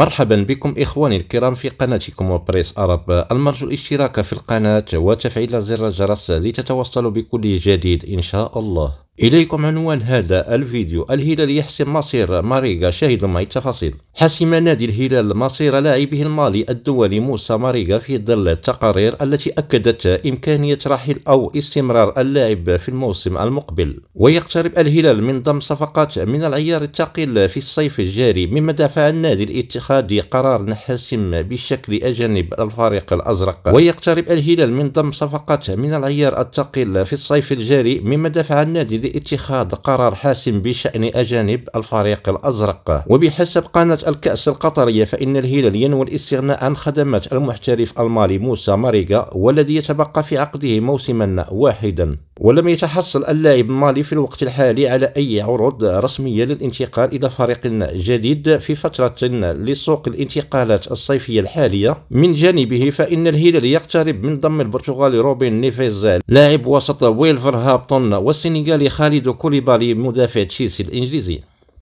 مرحبا بكم إخواني الكرام في قناتكم وبريس أرب المرجو الاشتراك في القناة وتفعيل زر الجرس لتتوصلوا بكل جديد إن شاء الله إليكم عنوان هذا الفيديو الهلال يحسم مصير ماريغا شاهدوا معي التفاصيل حسم نادي الهلال مصير لاعبه المالي الدولي موسى ماريغا في ظل التقارير التي أكدت إمكانية رحيل أو استمرار اللاعب في الموسم المقبل ويقترب الهلال من ضم صفقات من العيار الثقيل في الصيف الجاري مما دفع النادي لاتخاذ قرار حاسم بشكل أجانب الفريق الأزرق ويقترب الهلال من ضم صفقات من العيار الثقيل في الصيف الجاري مما دفع النادي لاتخاذ قرار حاسم بشأن أجانب الفريق الأزرق وبحسب قناة الكأس القطرية فإن الهلال ينوي الاستغناء عن خدمات المحترف المالي موسى ماريغا والذي يتبقى في عقده موسما واحدا ولم يتحصل اللاعب المالي في الوقت الحالي على أي عروض رسمية للانتقال إلى فريق جديد في فترة لسوق الانتقالات الصيفية الحالية من جانبه فإن الهلال يقترب من ضم البرتغالي روبن نيفيز لاعب وسط ويلفر ويلفرهابتون والسنغالي خالد كوليبالي مدافع تشيلسي الإنجليزي